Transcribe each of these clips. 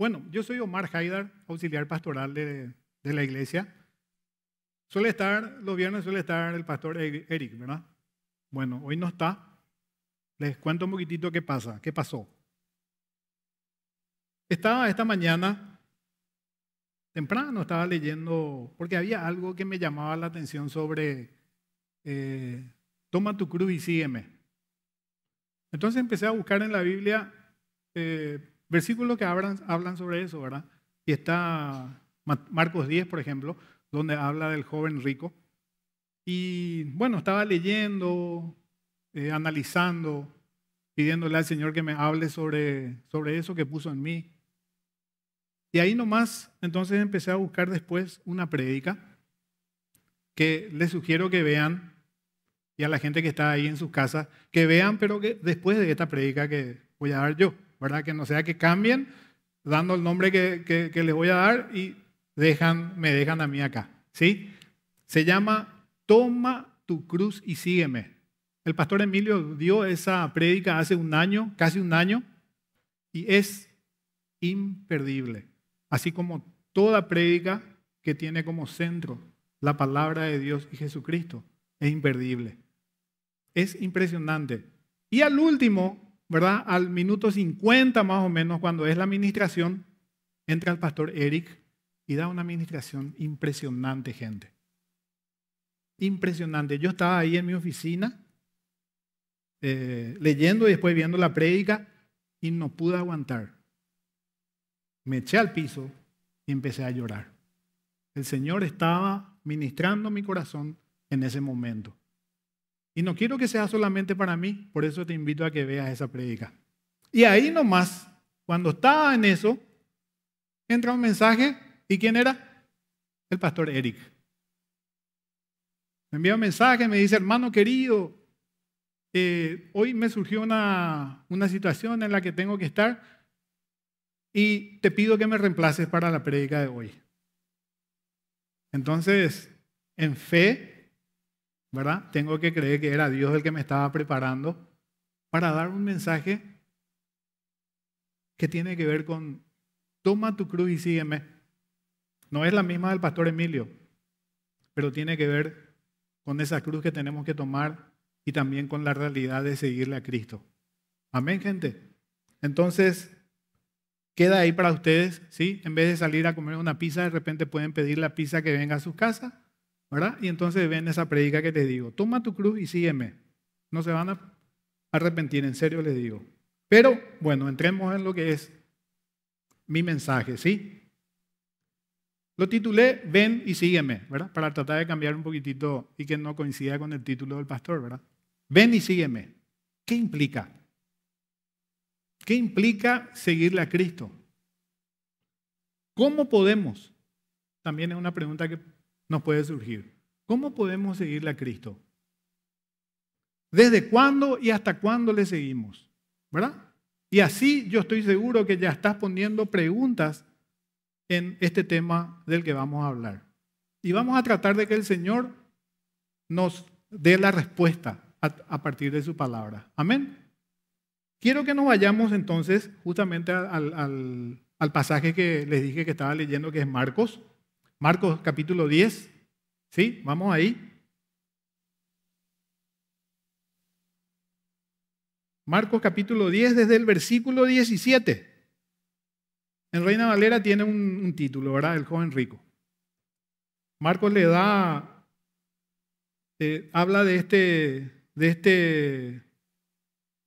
Bueno, yo soy Omar Haidar, auxiliar pastoral de, la iglesia. Suele estar, los viernes suele estar el pastor e-, Eric, ¿verdad? Bueno, hoy no está. Les cuento un poquitito qué pasa, qué pasó. Estaba esta mañana, temprano, estaba leyendo, porque había algo que me llamaba la atención sobre, eh, toma tu cruz y sígueme. Entonces empecé a buscar en la Biblia eh, versículos que hablan, hablan sobre eso, ¿verdad? Y está Marcos 10, por ejemplo, donde habla del joven rico. Y bueno, estaba leyendo, eh, analizando, pidiéndole al Señor que me hable sobre, sobre eso que puso en mí. Y ahí nomás, entonces empecé a buscar después una prédica que les sugiero que vean y a la gente que está ahí en sus casas, que vean, pero que después de esta prédica que voy a dar yo. ¿verdad? Que no sea que cambien, dando el nombre que, les voy a dar y dejan, me dejan a mí acá, ¿sí? Se llama Toma tu cruz y sígueme. El pastor Emilio dio esa prédica hace un año, casi un año, y es imperdible, así como toda prédica que tiene como centro la palabra de Dios y Jesucristo. Es imperdible. Es impresionante. Y al último, ¿verdad? Al minuto 50 más o menos, cuando es la administración, entra el pastor Eric y da una administración impresionante, gente. Impresionante. Yo estaba ahí en mi oficina eh, leyendo y después viendo la prédica y no pude aguantar. Me eché al piso y empecé a llorar. El Señor estaba ministrando mi corazón en ese momento. Y no quiero que sea solamente para mí, por eso te invito a que veas esa predica. Y ahí nomás, cuando estaba en eso, entra un mensaje. ¿Y quién era? El pastor Eric. Me envía un mensaje, me dice, hermano querido, eh, hoy me surgió una, una situación en la que tengo que estar y te pido que me reemplaces para la predica de hoy. Entonces, en fe, ¿verdad? Tengo que creer que era Dios el que me estaba preparando para dar un mensaje que tiene que ver con, toma tu cruz y sígueme. No es la misma del pastor Emilio, pero tiene que ver con esa cruz que tenemos que tomar y también con la realidad de seguirle a Cristo. Amén, gente. Entonces, queda ahí para ustedes, ¿sí? En vez de salir a comer una pizza, de repente pueden pedir la pizza que venga a sus casas ¿verdad? Y entonces ven esa predica que te digo, toma tu cruz y sígueme. No se van a arrepentir, en serio les digo. Pero bueno, entremos en lo que es mi mensaje, ¿sí? Lo titulé Ven y sígueme, ¿verdad? Para tratar de cambiar un poquitito y que no coincida con el título del pastor, ¿verdad? Ven y sígueme. ¿Qué implica? ¿Qué implica seguirle a Cristo? ¿Cómo podemos? También es una pregunta que nos puede surgir. ¿Cómo podemos seguirle a Cristo? ¿Desde cuándo y hasta cuándo le seguimos? ¿Verdad? Y así yo estoy seguro que ya estás poniendo preguntas en este tema del que vamos a hablar. Y vamos a tratar de que el Señor nos dé la respuesta a, partir de su palabra. Amén. Quiero que nos vayamos entonces justamente al, al pasaje que les dije que estaba leyendo, que es Marcos Marcos capítulo 10. ¿Sí? Vamos ahí. Marcos capítulo 10 desde el versículo 17. En Reina Valera tiene un, título, ¿verdad? El joven rico. Marcos le da, habla de este, de este, de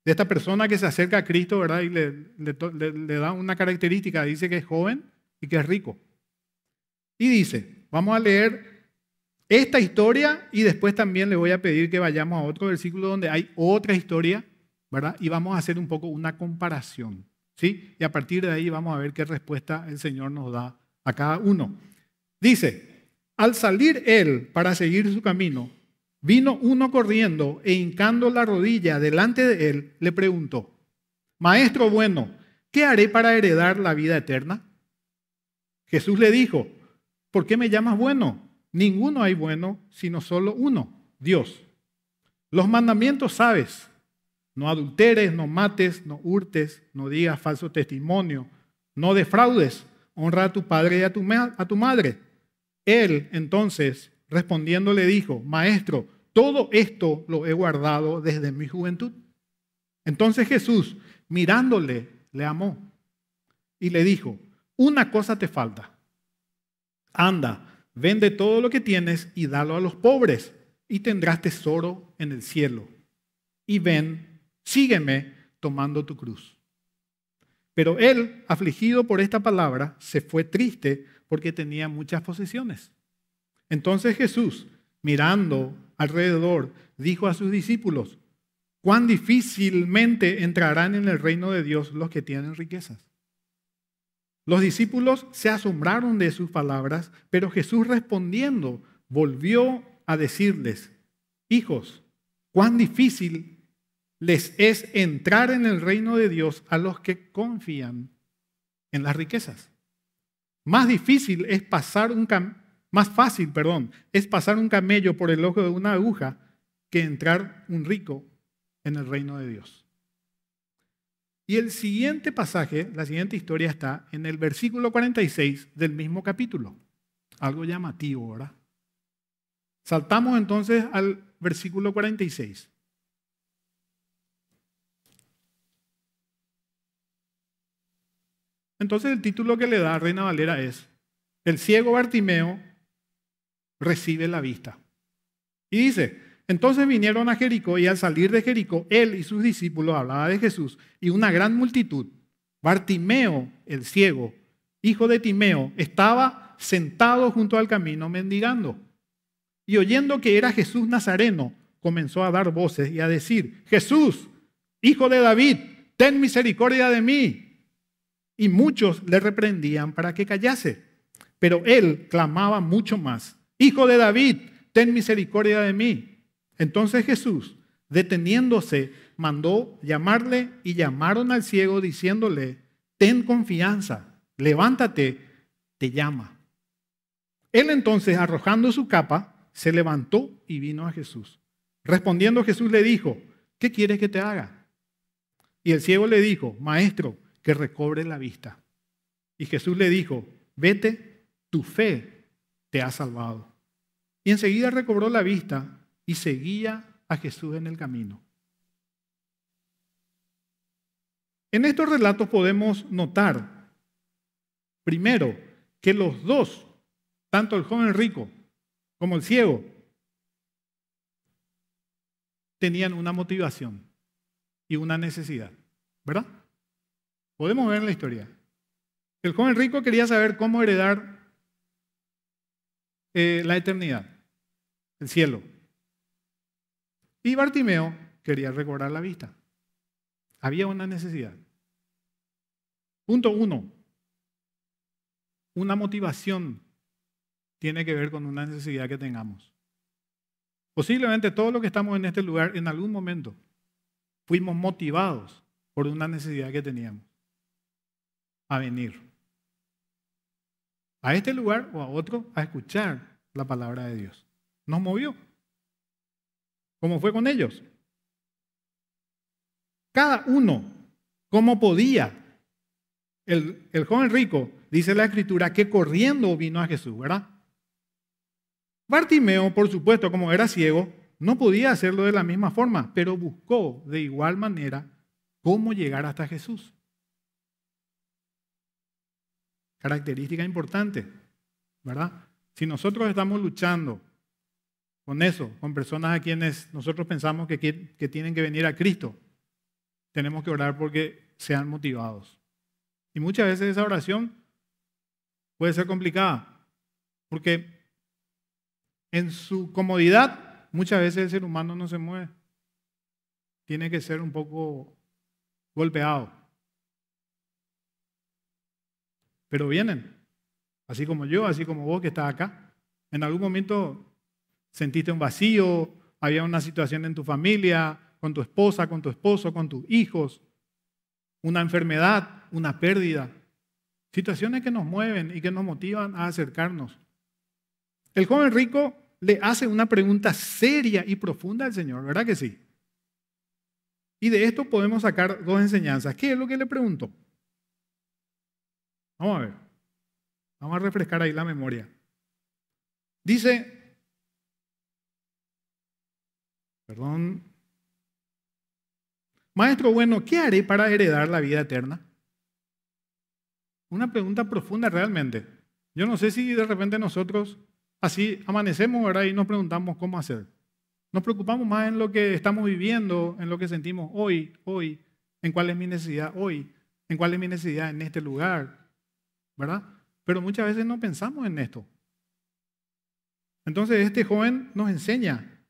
esta persona que se acerca a Cristo, ¿verdad? Y le da una característica, dice que es joven y que es rico. Y dice, vamos a leer esta historia y después también le voy a pedir que vayamos a otro versículo donde hay otra historia, ¿verdad? Y vamos a hacer un poco una comparación, ¿sí? Y a partir de ahí vamos a ver qué respuesta el Señor nos da a cada uno. Dice, al salir él para seguir su camino, vino uno corriendo e hincando la rodilla delante de él, le preguntó, Maestro bueno, ¿qué haré para heredar la vida eterna? Jesús le dijo, ¿Por qué me llamas bueno? Ninguno hay bueno, sino solo uno, Dios. Los mandamientos sabes. No adulteres, no mates, no hurtes, no digas falso testimonio, no defraudes, honra a tu padre y a tu, a tu madre. Él entonces, respondiendo, le dijo, Maestro, todo esto lo he guardado desde mi juventud. Entonces Jesús, mirándole, le amó y le dijo, una cosa te falta Anda, vende todo lo que tienes y dalo a los pobres, y tendrás tesoro en el cielo. Y ven, sígueme tomando tu cruz. Pero él, afligido por esta palabra, se fue triste porque tenía muchas posesiones. Entonces Jesús, mirando alrededor, dijo a sus discípulos, cuán difícilmente entrarán en el reino de Dios los que tienen riquezas. Los discípulos se asombraron de sus palabras, pero Jesús respondiendo volvió a decirles, hijos, cuán difícil les es entrar en el reino de Dios a los que confían en las riquezas. Más difícil es pasar un más fácil, perdón, es pasar un camello por el ojo de una aguja que entrar un rico en el reino de Dios. Y el siguiente pasaje, la siguiente historia está en el versículo 46 del mismo capítulo. Algo llamativo, ahora. Saltamos entonces al versículo 46. Entonces el título que le da Reina Valera es, el ciego Bartimeo recibe la vista. Y dice, entonces vinieron a Jericó y al salir de Jericó, él y sus discípulos hablaban de Jesús y una gran multitud. Bartimeo, el ciego, hijo de Timeo, estaba sentado junto al camino mendigando. Y oyendo que era Jesús Nazareno, comenzó a dar voces y a decir, Jesús, hijo de David, ten misericordia de mí. Y muchos le reprendían para que callase. Pero él clamaba mucho más, Hijo de David, ten misericordia de mí. Entonces Jesús, deteniéndose, mandó llamarle y llamaron al ciego diciéndole, ten confianza, levántate, te llama. Él entonces, arrojando su capa, se levantó y vino a Jesús. Respondiendo Jesús le dijo, ¿qué quieres que te haga? Y el ciego le dijo, maestro, que recobre la vista. Y Jesús le dijo, vete, tu fe te ha salvado. Y enseguida recobró la vista y seguía a Jesús en el camino. En estos relatos podemos notar, primero, que los dos, tanto el joven rico como el ciego, tenían una motivación y una necesidad, ¿verdad? Podemos ver en la historia. El joven rico quería saber cómo heredar eh, la eternidad, el cielo. Y Bartimeo quería recobrar la vista. Había una necesidad. Punto uno. Una motivación tiene que ver con una necesidad que tengamos. Posiblemente todos los que estamos en este lugar en algún momento fuimos motivados por una necesidad que teníamos a venir a este lugar o a otro a escuchar la palabra de Dios. Nos movió. ¿Cómo fue con ellos. Cada uno, ¿cómo podía. El, el joven rico, dice la escritura, que corriendo vino a Jesús, ¿verdad? Bartimeo, por supuesto, como era ciego, no podía hacerlo de la misma forma, pero buscó de igual manera cómo llegar hasta Jesús. Característica importante, ¿verdad? Si nosotros estamos luchando con eso, con personas a quienes nosotros pensamos que, tienen que venir a Cristo. Tenemos que orar porque sean motivados. Y muchas veces esa oración puede ser complicada, porque en su comodidad muchas veces el ser humano no se mueve. Tiene que ser un poco golpeado. Pero vienen, así como yo, así como vos que estás acá. En algún momento sentiste un vacío, había una situación en tu familia, con tu esposa, con tu esposo, con tus hijos, una enfermedad, una pérdida. Situaciones que nos mueven y que nos motivan a acercarnos. El joven rico le hace una pregunta seria y profunda al Señor, ¿verdad que sí? Y de esto podemos sacar dos enseñanzas. ¿Qué es lo que le preguntó? Vamos a ver. Vamos a refrescar ahí la memoria. Dice Perdón. Maestro, bueno, ¿qué haré para heredar la vida eterna? Una pregunta profunda realmente. Yo no sé si de repente nosotros así amanecemos ahora y nos preguntamos cómo hacer. Nos preocupamos más en lo que estamos viviendo, en lo que sentimos hoy, hoy, en cuál es mi necesidad hoy, en cuál es mi necesidad en este lugar, ¿verdad? Pero muchas veces no pensamos en esto. Entonces este joven nos enseña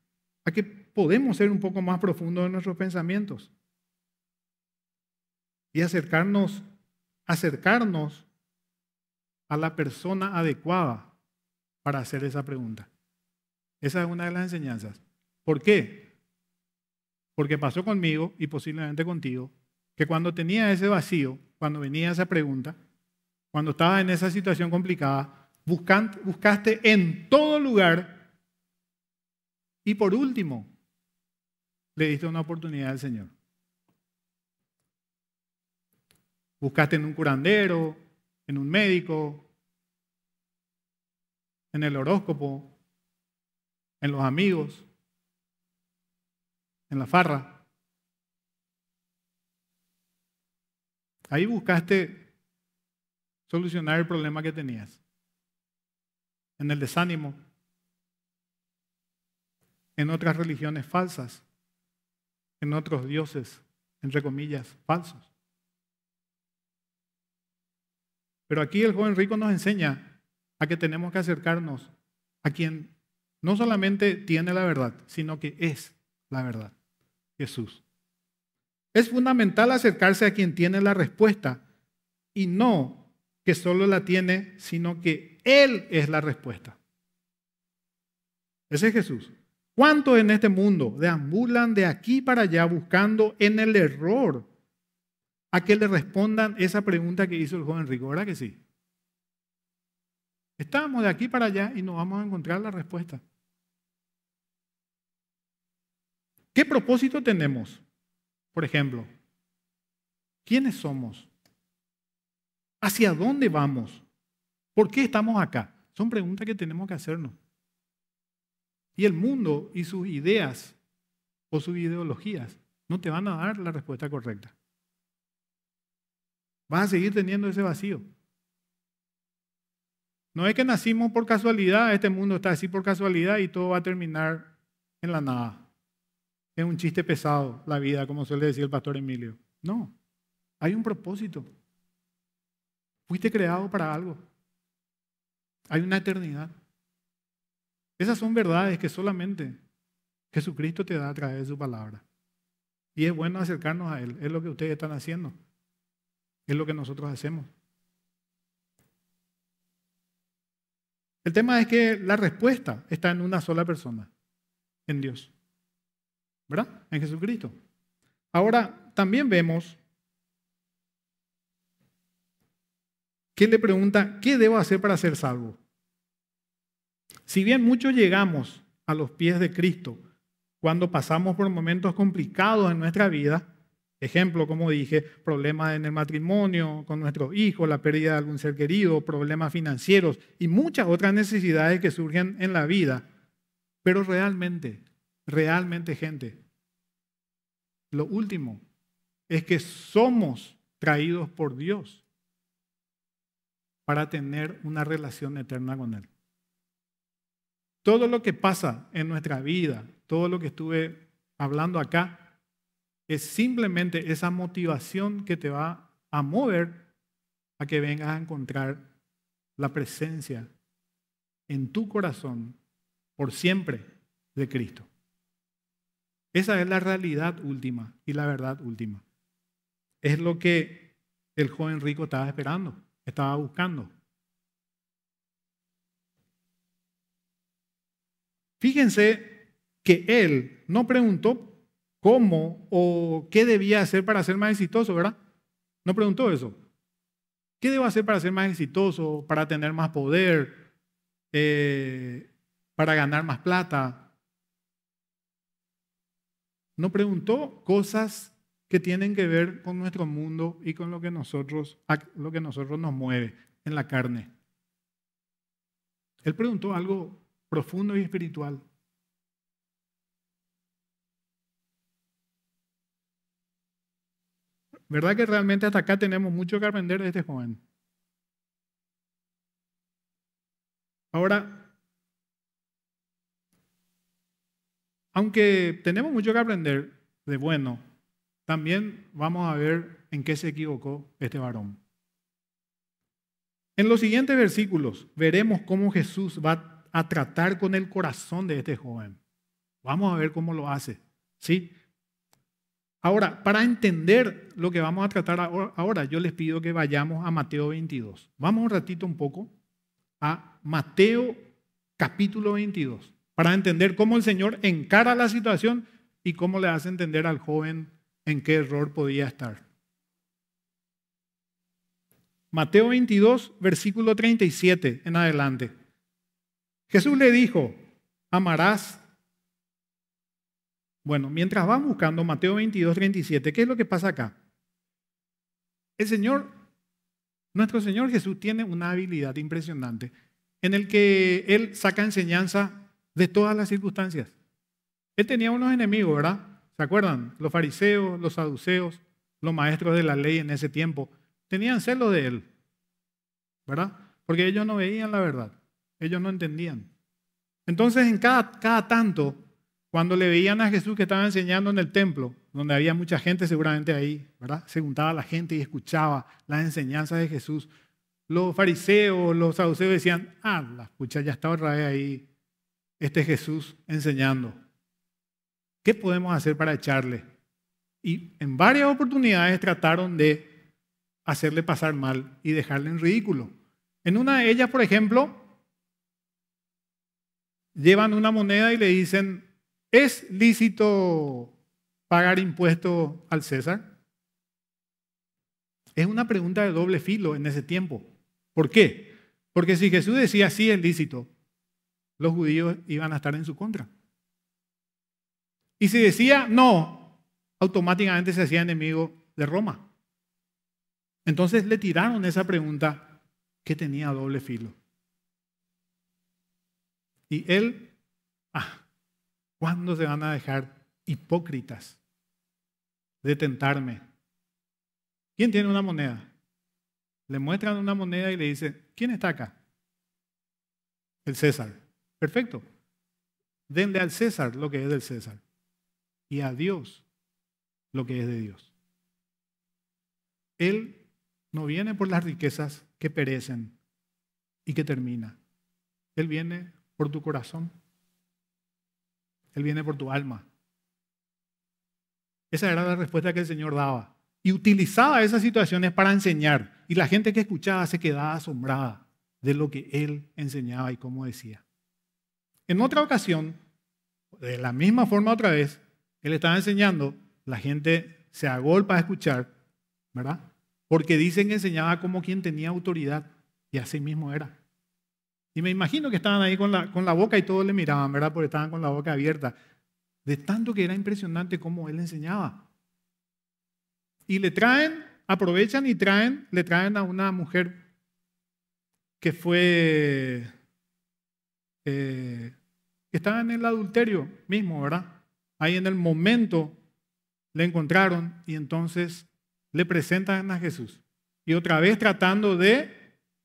a que podemos ser un poco más profundos en nuestros pensamientos y acercarnos, acercarnos a la persona adecuada para hacer esa pregunta. Esa es una de las enseñanzas. ¿Por qué? Porque pasó conmigo y posiblemente contigo que cuando tenía ese vacío, cuando venía esa pregunta, cuando estaba en esa situación complicada, buscaste en todo lugar y por último, le diste una oportunidad al Señor. Buscaste en un curandero, en un médico, en el horóscopo, en los amigos, en la farra. Ahí buscaste solucionar el problema que tenías, en el desánimo, en otras religiones falsas en otros dioses, entre comillas, falsos. Pero aquí el joven rico nos enseña a que tenemos que acercarnos a quien no solamente tiene la verdad, sino que es la verdad, Jesús. Es fundamental acercarse a quien tiene la respuesta y no que solo la tiene, sino que Él es la respuesta. Ese es Jesús. ¿Cuántos en este mundo deambulan de aquí para allá buscando en el error a que le respondan esa pregunta que hizo el joven Rico? ¿Verdad que sí? Estamos de aquí para allá y no vamos a encontrar la respuesta. ¿Qué propósito tenemos? Por ejemplo, ¿quiénes somos? ¿Hacia dónde vamos? ¿Por qué estamos acá? Son preguntas que tenemos que hacernos. Y el mundo y sus ideas o sus ideologías no te van a dar la respuesta correcta. Vas a seguir teniendo ese vacío. No es que nacimos por casualidad, este mundo está así por casualidad y todo va a terminar en la nada. Es un chiste pesado la vida, como suele decir el pastor Emilio. No, hay un propósito. Fuiste creado para algo. Hay una eternidad. Esas son verdades que solamente Jesucristo te da a través de su palabra. Y es bueno acercarnos a Él. Es lo que ustedes están haciendo. Es lo que nosotros hacemos. El tema es que la respuesta está en una sola persona, en Dios. ¿Verdad? En Jesucristo. Ahora, también vemos que le pregunta, ¿qué debo hacer para ser salvo? Si bien muchos llegamos a los pies de Cristo cuando pasamos por momentos complicados en nuestra vida, Ejemplo, como dije, problemas en el matrimonio, con nuestros hijos, la pérdida de algún ser querido, problemas financieros y muchas otras necesidades que surgen en la vida. Pero realmente, realmente gente, lo último es que somos traídos por Dios para tener una relación eterna con Él. Todo lo que pasa en nuestra vida, todo lo que estuve hablando acá, es simplemente esa motivación que te va a mover a que vengas a encontrar la presencia en tu corazón por siempre de Cristo. Esa es la realidad última y la verdad última. Es lo que el joven rico estaba esperando, estaba buscando. Fíjense que él no preguntó cómo o qué debía hacer para ser más exitoso, ¿verdad? No preguntó eso. ¿Qué debo hacer para ser más exitoso, para tener más poder, eh, para ganar más plata? No preguntó cosas que tienen que ver con nuestro mundo y con lo que nosotros, lo que nosotros nos mueve en la carne. Él preguntó algo profundo y espiritual. ¿Verdad que realmente hasta acá tenemos mucho que aprender de este joven? Ahora, aunque tenemos mucho que aprender de bueno, también vamos a ver en qué se equivocó este varón. En los siguientes versículos veremos cómo Jesús va a tratar con el corazón de este joven. Vamos a ver cómo lo hace. ¿sí? Ahora, para entender lo que vamos a tratar ahora, yo les pido que vayamos a Mateo 22. Vamos un ratito un poco a Mateo capítulo 22 para entender cómo el Señor encara la situación y cómo le hace entender al joven en qué error podía estar. Mateo 22, versículo 37 en adelante. Jesús le dijo, amarás. Bueno, mientras van buscando Mateo 22, 37, ¿qué es lo que pasa acá? El Señor, nuestro Señor Jesús tiene una habilidad impresionante en el que Él saca enseñanza de todas las circunstancias. Él tenía unos enemigos, ¿verdad? ¿Se acuerdan? Los fariseos, los saduceos, los maestros de la ley en ese tiempo, tenían celos de él, ¿verdad? Porque ellos no veían la verdad. Ellos no entendían. Entonces, en cada, cada tanto, cuando le veían a Jesús que estaba enseñando en el templo, donde había mucha gente seguramente ahí, ¿verdad? Se juntaba la gente y escuchaba las enseñanzas de Jesús. Los fariseos, los saduceos decían, ah, la escucha, ya está otra vez ahí este Jesús enseñando. ¿Qué podemos hacer para echarle? Y en varias oportunidades trataron de hacerle pasar mal y dejarle en ridículo. En una de ellas, por ejemplo, llevan una moneda y le dicen, ¿es lícito pagar impuestos al César? Es una pregunta de doble filo en ese tiempo. ¿Por qué? Porque si Jesús decía, sí es lícito, los judíos iban a estar en su contra. Y si decía, no, automáticamente se hacía enemigo de Roma. Entonces le tiraron esa pregunta que tenía doble filo. Y él, ah, ¿cuándo se van a dejar hipócritas de tentarme? ¿Quién tiene una moneda? Le muestran una moneda y le dicen, ¿quién está acá? El César. Perfecto. Denle al César lo que es del César y a Dios lo que es de Dios. Él no viene por las riquezas que perecen y que termina. Él viene por tu corazón. Él viene por tu alma. Esa era la respuesta que el Señor daba. Y utilizaba esas situaciones para enseñar. Y la gente que escuchaba se quedaba asombrada de lo que Él enseñaba y cómo decía. En otra ocasión, de la misma forma otra vez, Él estaba enseñando, la gente se agolpa a escuchar, ¿verdad? Porque dicen que enseñaba como quien tenía autoridad y así mismo era. Y me imagino que estaban ahí con la, con la boca y todos le miraban, ¿verdad? Porque estaban con la boca abierta. De tanto que era impresionante cómo él enseñaba. Y le traen, aprovechan y traen, le traen a una mujer que fue, eh, que estaba en el adulterio mismo, ¿verdad? Ahí en el momento le encontraron y entonces le presentan a Jesús. Y otra vez tratando de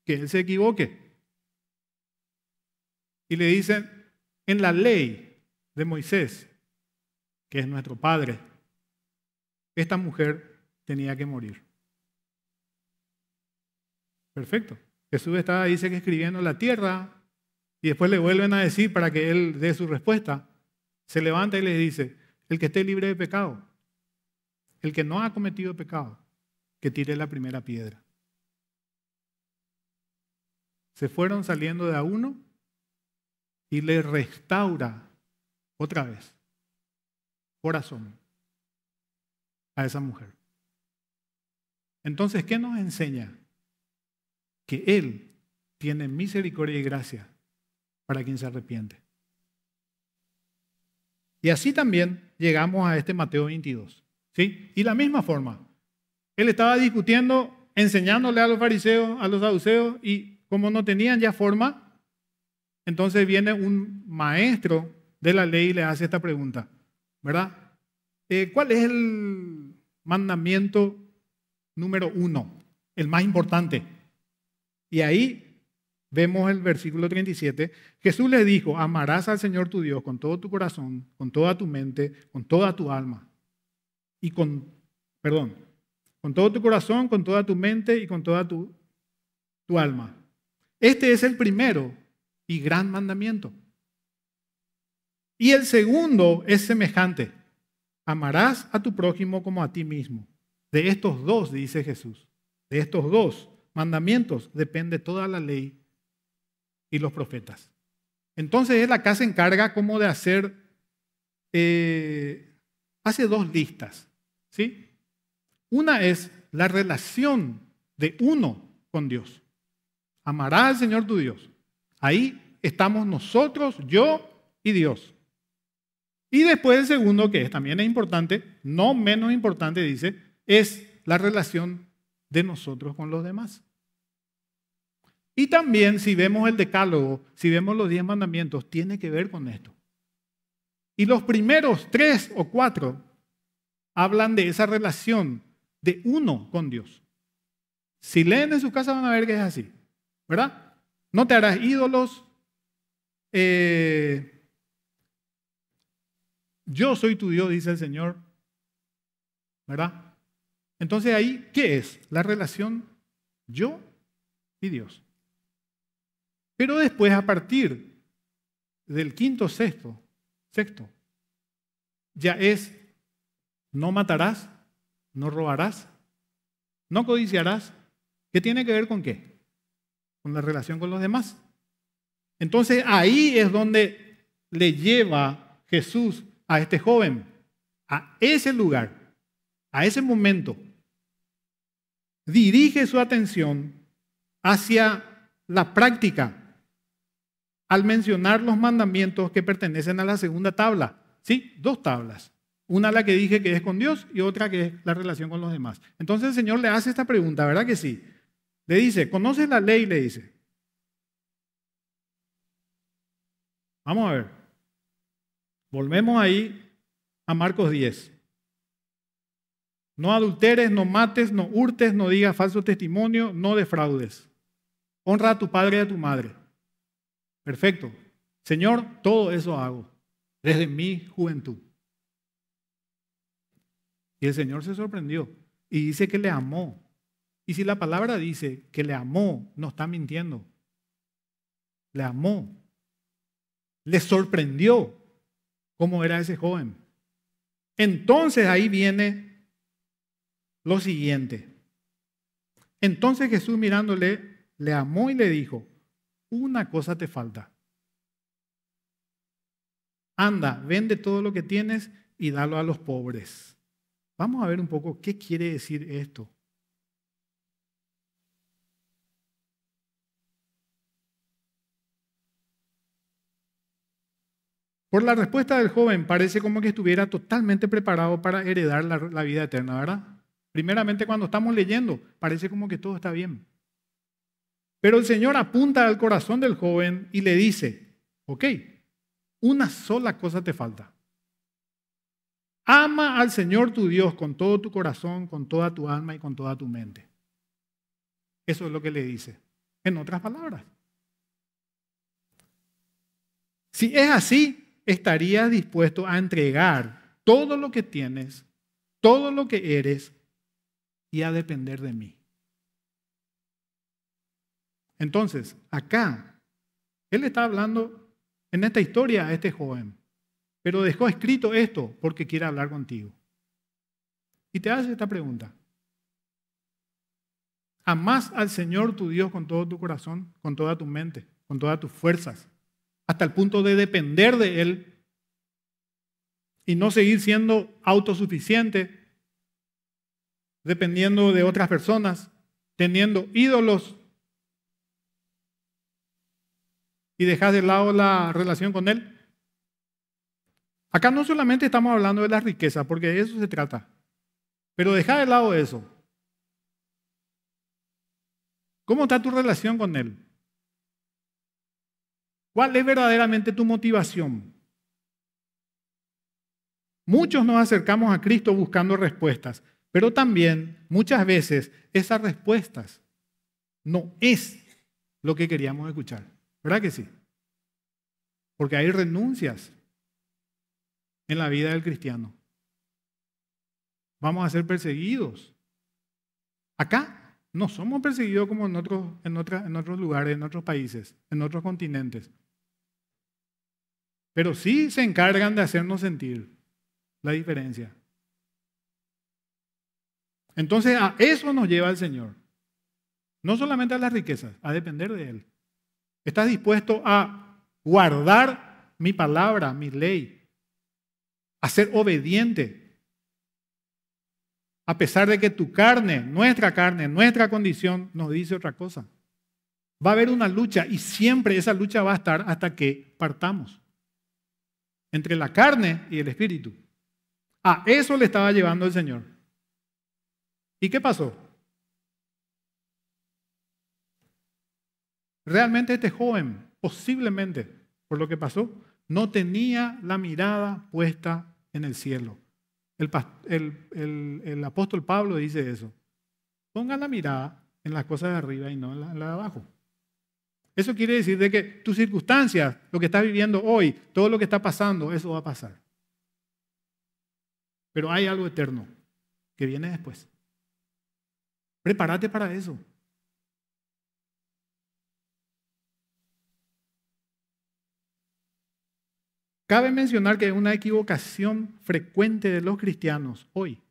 que él se equivoque y le dicen, en la ley de Moisés, que es nuestro padre, esta mujer tenía que morir. Perfecto. Jesús estaba, dice que escribiendo la tierra, y después le vuelven a decir para que él dé su respuesta. Se levanta y le dice, el que esté libre de pecado, el que no ha cometido pecado, que tire la primera piedra. Se fueron saliendo de a uno y le restaura otra vez corazón a esa mujer. Entonces, ¿qué nos enseña? Que Él tiene misericordia y gracia para quien se arrepiente. Y así también llegamos a este Mateo 22. ¿sí? Y la misma forma, Él estaba discutiendo, enseñándole a los fariseos, a los saduceos, y como no tenían ya forma, entonces viene un maestro de la ley y le hace esta pregunta, ¿verdad? Eh, ¿Cuál es el mandamiento número uno, el más importante? Y ahí vemos el versículo 37. Jesús le dijo, amarás al Señor tu Dios con todo tu corazón, con toda tu mente, con toda tu alma. Y con, perdón, con todo tu corazón, con toda tu mente y con toda tu, tu alma. Este es el primero y gran mandamiento. Y el segundo es semejante. Amarás a tu prójimo como a ti mismo. De estos dos, dice Jesús, de estos dos mandamientos depende toda la ley y los profetas. Entonces él acá se encarga como de hacer, eh, hace dos listas. ¿sí? Una es la relación de uno con Dios. Amarás al Señor tu Dios. Ahí estamos nosotros, yo y Dios. Y después el segundo, que es, también es importante, no menos importante, dice, es la relación de nosotros con los demás. Y también si vemos el decálogo, si vemos los diez mandamientos, tiene que ver con esto. Y los primeros tres o cuatro hablan de esa relación de uno con Dios. Si leen en su casa van a ver que es así, ¿verdad? No te harás ídolos. Eh, yo soy tu Dios, dice el Señor. ¿Verdad? Entonces ahí, ¿qué es? La relación yo y Dios. Pero después, a partir del quinto, sexto, sexto, ya es, no matarás, no robarás, no codiciarás, ¿Qué tiene que ver con qué? con la relación con los demás. Entonces ahí es donde le lleva Jesús a este joven, a ese lugar, a ese momento. Dirige su atención hacia la práctica al mencionar los mandamientos que pertenecen a la segunda tabla. Sí, dos tablas. Una la que dije que es con Dios y otra que es la relación con los demás. Entonces el Señor le hace esta pregunta, ¿verdad que sí? Le dice, conoce la ley? Le dice. Vamos a ver. Volvemos ahí a Marcos 10. No adulteres, no mates, no hurtes, no digas falso testimonio, no defraudes. Honra a tu padre y a tu madre. Perfecto. Señor, todo eso hago desde mi juventud. Y el Señor se sorprendió y dice que le amó y si la palabra dice que le amó, no está mintiendo. Le amó. Le sorprendió cómo era ese joven. Entonces ahí viene lo siguiente. Entonces Jesús mirándole, le amó y le dijo, una cosa te falta. Anda, vende todo lo que tienes y dalo a los pobres. Vamos a ver un poco qué quiere decir esto. Por la respuesta del joven, parece como que estuviera totalmente preparado para heredar la, vida eterna, ¿verdad? Primeramente cuando estamos leyendo, parece como que todo está bien. Pero el Señor apunta al corazón del joven y le dice, ok, una sola cosa te falta. Ama al Señor tu Dios con todo tu corazón, con toda tu alma y con toda tu mente. Eso es lo que le dice, en otras palabras. Si es así, estarías dispuesto a entregar todo lo que tienes, todo lo que eres y a depender de mí? Entonces, acá, él está hablando en esta historia a este joven, pero dejó escrito esto porque quiere hablar contigo. Y te hace esta pregunta. ¿Amás al Señor tu Dios con todo tu corazón, con toda tu mente, con todas tus fuerzas, hasta el punto de depender de Él y no seguir siendo autosuficiente, dependiendo de otras personas, teniendo ídolos y dejar de lado la relación con Él. Acá no solamente estamos hablando de la riqueza, porque de eso se trata, pero dejar de lado eso. ¿Cómo está tu relación con Él? ¿Cuál es verdaderamente tu motivación? Muchos nos acercamos a Cristo buscando respuestas, pero también muchas veces esas respuestas no es lo que queríamos escuchar. ¿Verdad que sí? Porque hay renuncias en la vida del cristiano. Vamos a ser perseguidos. Acá no somos perseguidos como en otros, en otros lugares, en otros países, en otros continentes. Pero sí se encargan de hacernos sentir la diferencia. Entonces a eso nos lleva el Señor. No solamente a las riquezas, a depender de Él. ¿Estás dispuesto a guardar mi palabra, mi ley? A ser obediente. A pesar de que tu carne, nuestra carne, nuestra condición nos dice otra cosa. Va a haber una lucha y siempre esa lucha va a estar hasta que partamos entre la carne y el espíritu. A eso le estaba llevando el Señor. ¿Y qué pasó? Realmente este joven, posiblemente por lo que pasó, no tenía la mirada puesta en el cielo. El, apóstol Pablo dice eso. Pongan la mirada en las cosas de arriba y no la de abajo. Eso quiere decir de que tus circunstancias, lo que estás viviendo hoy, todo lo que está pasando, eso va a pasar. Pero hay algo eterno que viene después. Prepárate para eso. Cabe mencionar que una equivocación frecuente de los cristianos hoy.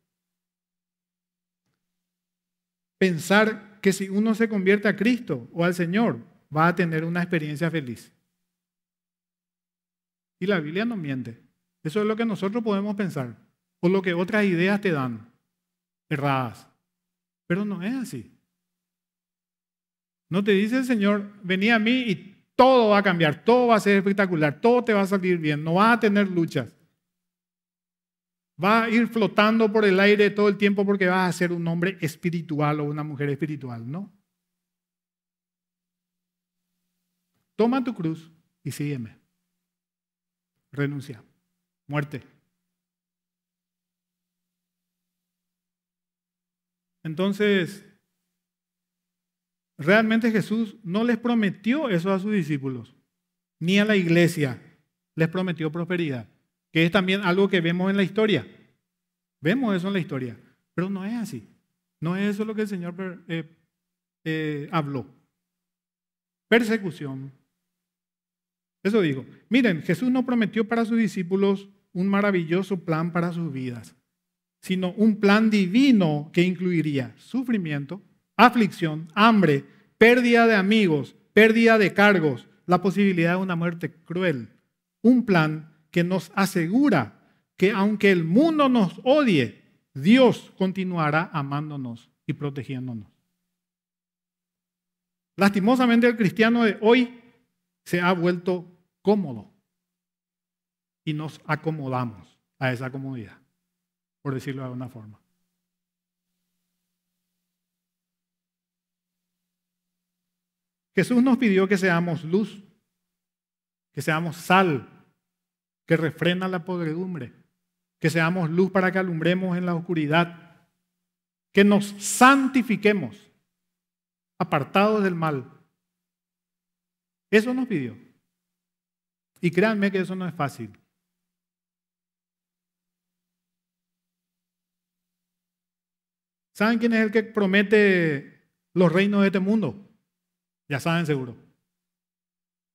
Pensar que si uno se convierte a Cristo o al Señor, va a tener una experiencia feliz. Y la Biblia no miente. Eso es lo que nosotros podemos pensar, Por lo que otras ideas te dan, erradas. Pero no es así. No te dice el Señor, vení a mí y todo va a cambiar, todo va a ser espectacular, todo te va a salir bien, no vas a tener luchas. Va a ir flotando por el aire todo el tiempo porque vas a ser un hombre espiritual o una mujer espiritual, ¿no? Toma tu cruz y sígueme. Renuncia. Muerte. Entonces, realmente Jesús no les prometió eso a sus discípulos, ni a la iglesia. Les prometió prosperidad, que es también algo que vemos en la historia. Vemos eso en la historia, pero no es así. No es eso lo que el Señor eh, eh, habló. Persecución, eso digo. Miren, Jesús no prometió para sus discípulos un maravilloso plan para sus vidas, sino un plan divino que incluiría sufrimiento, aflicción, hambre, pérdida de amigos, pérdida de cargos, la posibilidad de una muerte cruel. Un plan que nos asegura que aunque el mundo nos odie, Dios continuará amándonos y protegiéndonos. Lastimosamente el cristiano de hoy se ha vuelto cómodo y nos acomodamos a esa comodidad, por decirlo de alguna forma. Jesús nos pidió que seamos luz, que seamos sal, que refrena la podredumbre, que seamos luz para que alumbremos en la oscuridad, que nos santifiquemos, apartados del mal, eso nos pidió. Y créanme que eso no es fácil. ¿Saben quién es el que promete los reinos de este mundo? Ya saben seguro.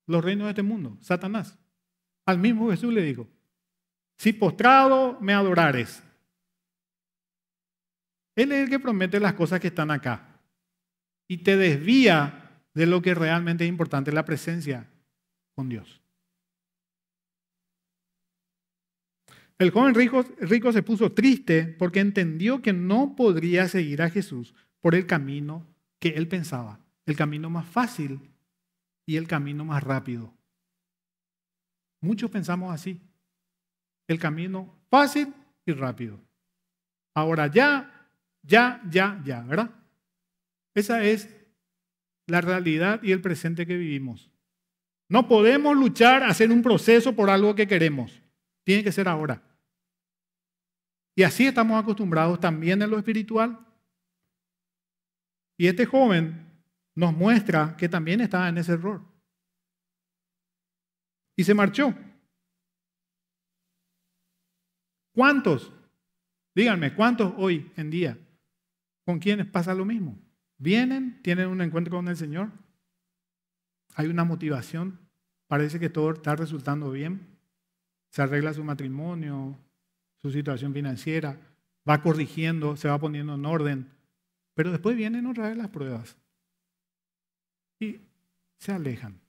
Los reinos de este mundo, Satanás. Al mismo Jesús le dijo, si postrado me adorares. Él es el que promete las cosas que están acá y te desvía de lo que realmente es importante, la presencia con Dios. El joven rico, se puso triste porque entendió que no podría seguir a Jesús por el camino que él pensaba, el camino más fácil y el camino más rápido. Muchos pensamos así, el camino fácil y rápido. Ahora ya, ya, ya, ya, ¿verdad? Esa es la realidad y el presente que vivimos. No podemos luchar, hacer un proceso por algo que queremos. Tiene que ser ahora. Y así estamos acostumbrados también en lo espiritual. Y este joven nos muestra que también estaba en ese error. Y se marchó. ¿Cuántos? Díganme, ¿cuántos hoy en día? ¿Con quienes pasa lo mismo? Vienen, tienen un encuentro con el Señor, hay una motivación, parece que todo está resultando bien, se arregla su matrimonio, su situación financiera, va corrigiendo, se va poniendo en orden, pero después vienen otra vez las pruebas y se alejan.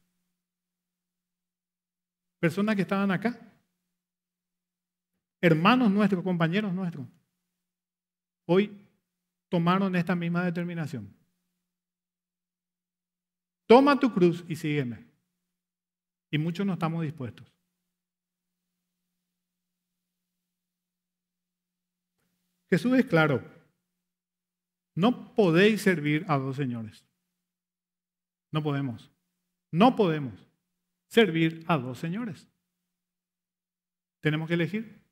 Personas que estaban acá, hermanos nuestros, compañeros nuestros, hoy tomaron esta misma determinación. Toma tu cruz y sígueme. Y muchos no estamos dispuestos. Jesús es claro. No podéis servir a dos señores. No podemos. No podemos servir a dos señores. Tenemos que elegir.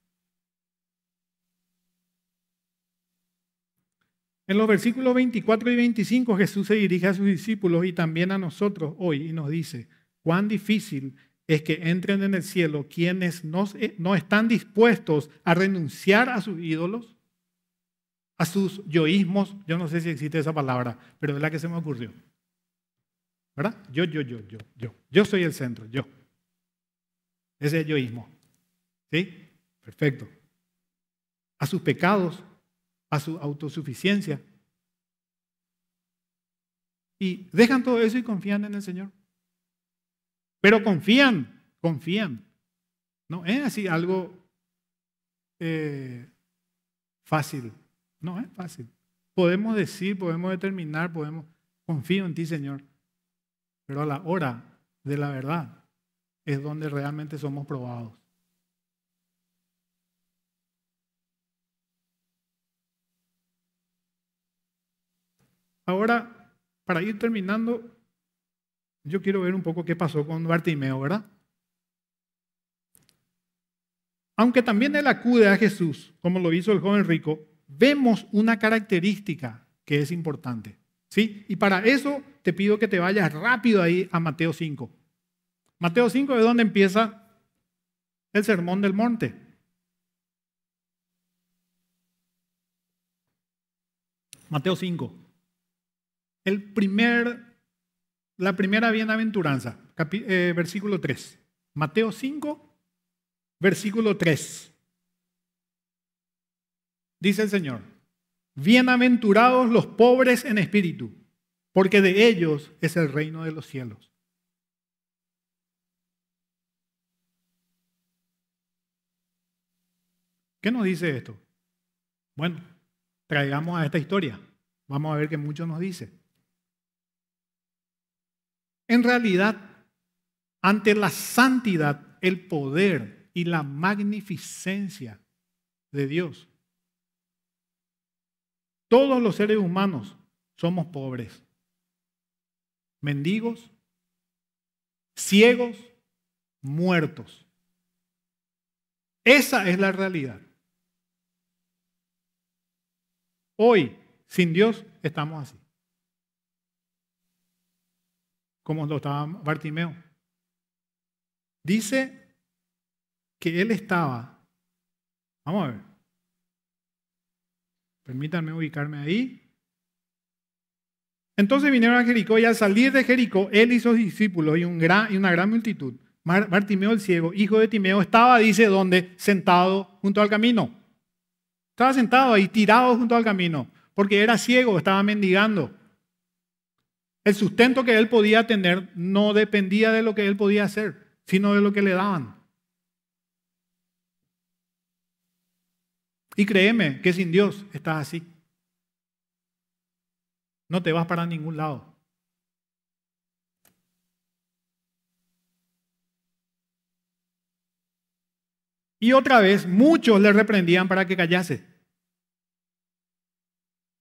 En los versículos 24 y 25 Jesús se dirige a sus discípulos y también a nosotros hoy y nos dice, cuán difícil es que entren en el cielo quienes no, no están dispuestos a renunciar a sus ídolos, a sus yoísmos, yo no sé si existe esa palabra, pero es la que se me ocurrió. ¿Verdad? Yo, yo, yo, yo, yo. Yo soy el centro, yo. Ese es el yoísmo. ¿Sí? Perfecto. A sus pecados, a su autosuficiencia. Y dejan todo eso y confían en el Señor. Pero confían, confían. No es así algo eh, fácil. No es fácil. Podemos decir, podemos determinar, podemos, confío en ti, Señor. Pero a la hora de la verdad es donde realmente somos probados. Ahora, para ir terminando, yo quiero ver un poco qué pasó con Bartimeo, ¿verdad? Aunque también él acude a Jesús, como lo hizo el joven rico, vemos una característica que es importante. ¿sí? Y para eso te pido que te vayas rápido ahí a Mateo 5. Mateo 5 es donde empieza el sermón del monte. Mateo 5 el primer, la primera bienaventuranza, eh, versículo 3. Mateo 5, versículo 3. Dice el Señor, bienaventurados los pobres en espíritu, porque de ellos es el reino de los cielos. ¿Qué nos dice esto? Bueno, traigamos a esta historia. Vamos a ver qué mucho nos dice. En realidad, ante la santidad, el poder y la magnificencia de Dios. Todos los seres humanos somos pobres, mendigos, ciegos, muertos. Esa es la realidad. Hoy, sin Dios, estamos así como lo estaba Bartimeo. Dice que él estaba, vamos a ver, permítanme ubicarme ahí. Entonces vinieron a Jericó y al salir de Jericó, él y sus discípulos y, un una gran multitud. Bartimeo el ciego, hijo de Timeo, estaba, dice, ¿dónde? sentado junto al camino. Estaba sentado ahí, tirado junto al camino, porque era ciego, estaba mendigando. El sustento que él podía tener no dependía de lo que él podía hacer, sino de lo que le daban. Y créeme que sin Dios estás así. No te vas para ningún lado. Y otra vez muchos le reprendían para que callase.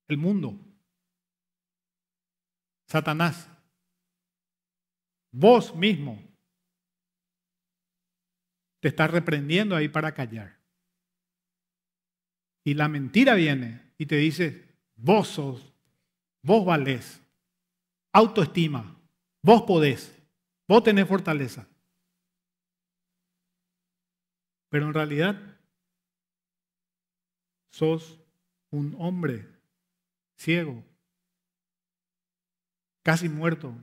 El mundo. Satanás. Vos mismo te estás reprendiendo ahí para callar. Y la mentira viene y te dice, vos sos, vos valés, autoestima, vos podés, vos tenés fortaleza. Pero en realidad sos un hombre ciego, casi muerto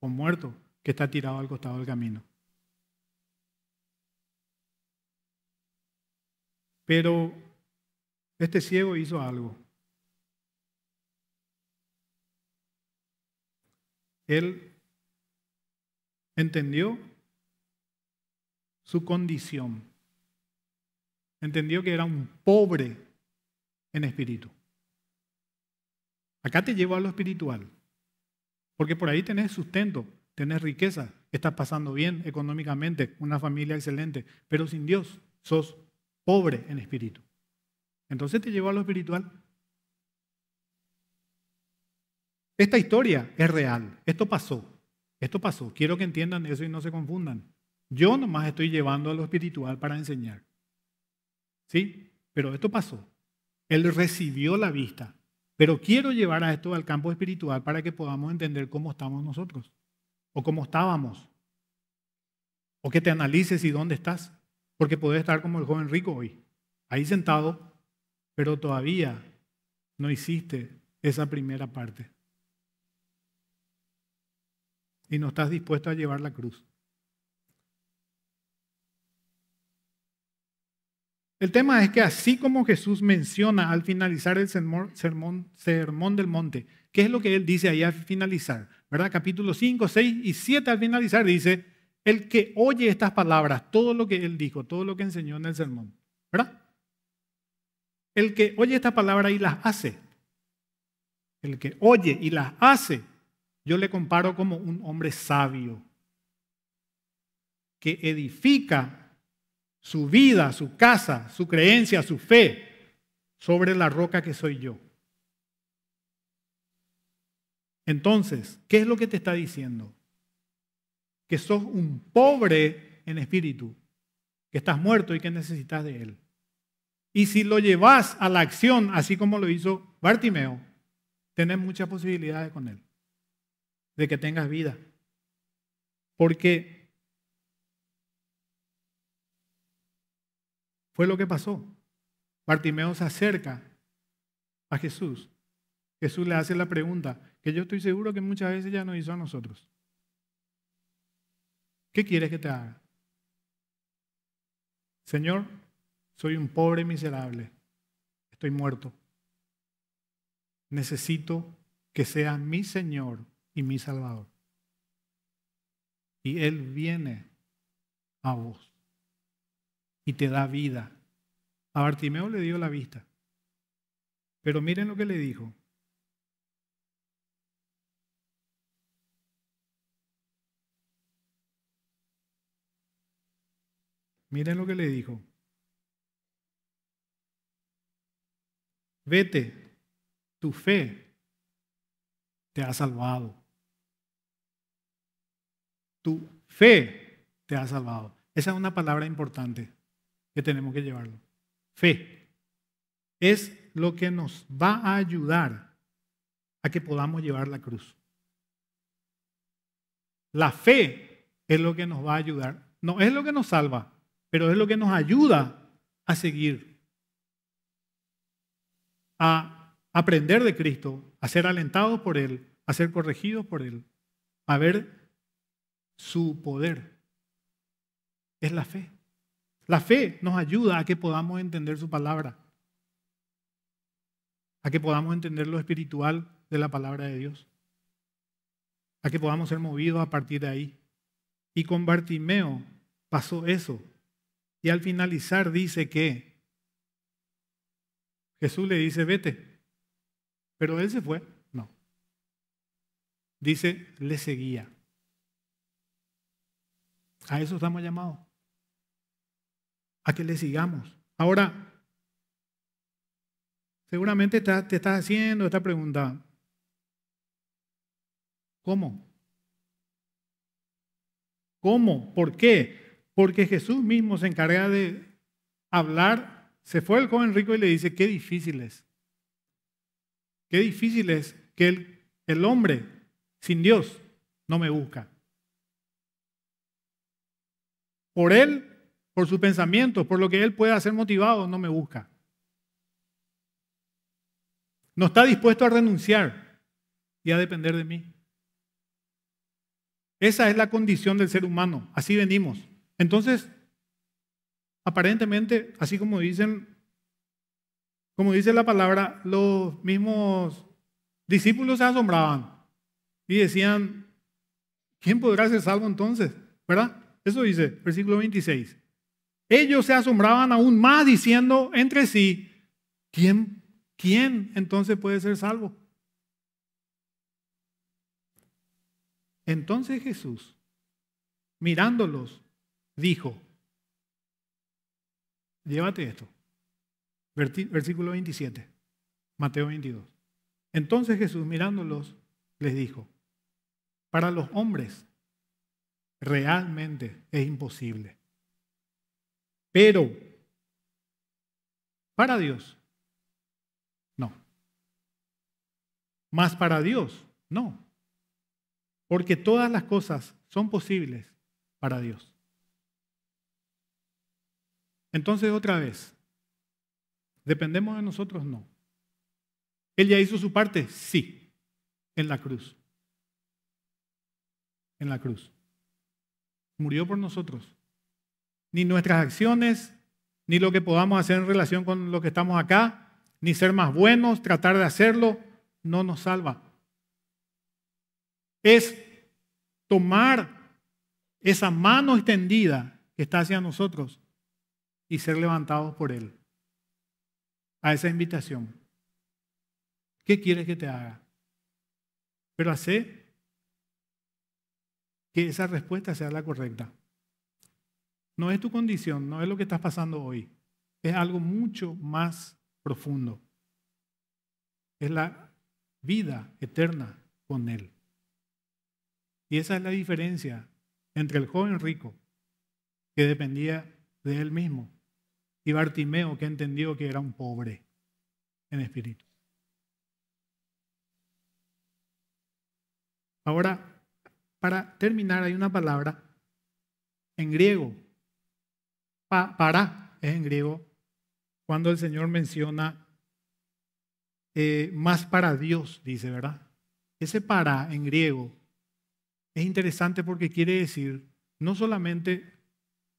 o muerto, que está tirado al costado del camino. Pero este ciego hizo algo. Él entendió su condición. Entendió que era un pobre en espíritu. Acá te llevo a lo espiritual. Porque por ahí tenés sustento, tenés riqueza, estás pasando bien económicamente, una familia excelente, pero sin Dios sos pobre en espíritu. Entonces te llevó a lo espiritual. Esta historia es real, esto pasó, esto pasó. Quiero que entiendan eso y no se confundan. Yo nomás estoy llevando a lo espiritual para enseñar. ¿Sí? Pero esto pasó. Él recibió la vista, pero quiero llevar a esto al campo espiritual para que podamos entender cómo estamos nosotros o cómo estábamos. O que te analices y dónde estás. Porque puedes estar como el joven rico hoy, ahí sentado, pero todavía no hiciste esa primera parte. Y no estás dispuesto a llevar la cruz. El tema es que así como Jesús menciona al finalizar el sermón, del monte, ¿qué es lo que él dice ahí al finalizar? ¿Verdad? Capítulo 5, 6 y 7 al finalizar dice, el que oye estas palabras, todo lo que él dijo, todo lo que enseñó en el sermón, ¿verdad? El que oye estas palabras y las hace, el que oye y las hace, yo le comparo como un hombre sabio que edifica su vida, su casa, su creencia, su fe, sobre la roca que soy yo. Entonces, ¿qué es lo que te está diciendo? Que sos un pobre en espíritu, que estás muerto y que necesitas de Él. Y si lo llevas a la acción, así como lo hizo Bartimeo, tenés muchas posibilidades con Él, de que tengas vida. Porque Fue lo que pasó. Bartimeo se acerca a Jesús. Jesús le hace la pregunta que yo estoy seguro que muchas veces ya nos hizo a nosotros. ¿Qué quieres que te haga? Señor, soy un pobre miserable. Estoy muerto. Necesito que seas mi Señor y mi Salvador. Y Él viene a vos y te da vida. A Bartimeo le dio la vista. Pero miren lo que le dijo. Miren lo que le dijo. Vete, tu fe te ha salvado. Tu fe te ha salvado. Esa es una palabra importante que tenemos que llevarlo. Fe es lo que nos va a ayudar a que podamos llevar la cruz. La fe es lo que nos va a ayudar. No es lo que nos salva, pero es lo que nos ayuda a seguir, a aprender de Cristo, a ser alentados por Él, a ser corregidos por Él, a ver su poder. Es la fe. La fe nos ayuda a que podamos entender su palabra, a que podamos entender lo espiritual de la palabra de Dios, a que podamos ser movidos a partir de ahí. Y con Bartimeo pasó eso. Y al finalizar dice que Jesús le dice, vete. Pero él se fue. No. Dice, le seguía. A eso estamos llamados a que le sigamos. Ahora, seguramente te estás haciendo esta pregunta. ¿Cómo? ¿Cómo? ¿Por qué? Porque Jesús mismo se encarga de hablar. Se fue el joven rico y le dice, qué difícil es. Qué difícil es que el, el hombre sin Dios no me busca. Por él por sus pensamientos, por lo que él pueda ser motivado, no me busca. No está dispuesto a renunciar y a depender de mí. Esa es la condición del ser humano, así venimos. Entonces, aparentemente, así como dicen, como dice la palabra, los mismos discípulos se asombraban y decían, ¿quién podrá ser salvo entonces? ¿Verdad? Eso dice, versículo 26. Ellos se asombraban aún más diciendo entre sí, ¿quién, quién entonces puede ser salvo? Entonces Jesús, mirándolos, dijo, llévate esto, versículo 27, Mateo 22. Entonces Jesús, mirándolos, les dijo, para los hombres realmente es imposible pero, para Dios, no. Más para Dios, no. Porque todas las cosas son posibles para Dios. Entonces, otra vez, ¿dependemos de nosotros? No. ¿Él ya hizo su parte? Sí, en la cruz. En la cruz. Murió por nosotros ni nuestras acciones, ni lo que podamos hacer en relación con lo que estamos acá, ni ser más buenos, tratar de hacerlo, no nos salva. Es tomar esa mano extendida que está hacia nosotros y ser levantados por Él a esa invitación. ¿Qué quieres que te haga? Pero hace que esa respuesta sea la correcta. No es tu condición, no es lo que estás pasando hoy. Es algo mucho más profundo. Es la vida eterna con Él. Y esa es la diferencia entre el joven rico, que dependía de él mismo, y Bartimeo, que entendió que era un pobre en espíritu. Ahora, para terminar, hay una palabra en griego para es eh, en griego, cuando el Señor menciona eh, más para Dios, dice, ¿verdad? Ese para en griego es interesante porque quiere decir no solamente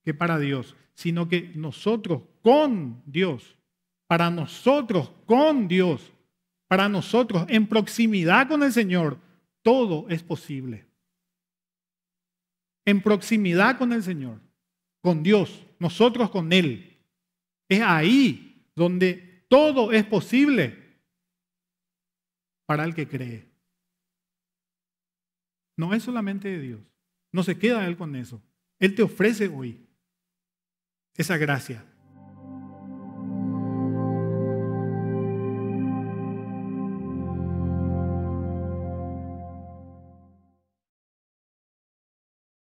que para Dios, sino que nosotros con Dios, para nosotros con Dios, para nosotros en proximidad con el Señor, todo es posible. En proximidad con el Señor, con Dios nosotros con Él. Es ahí donde todo es posible para el que cree. No es solamente de Dios. No se queda Él con eso. Él te ofrece hoy esa gracia.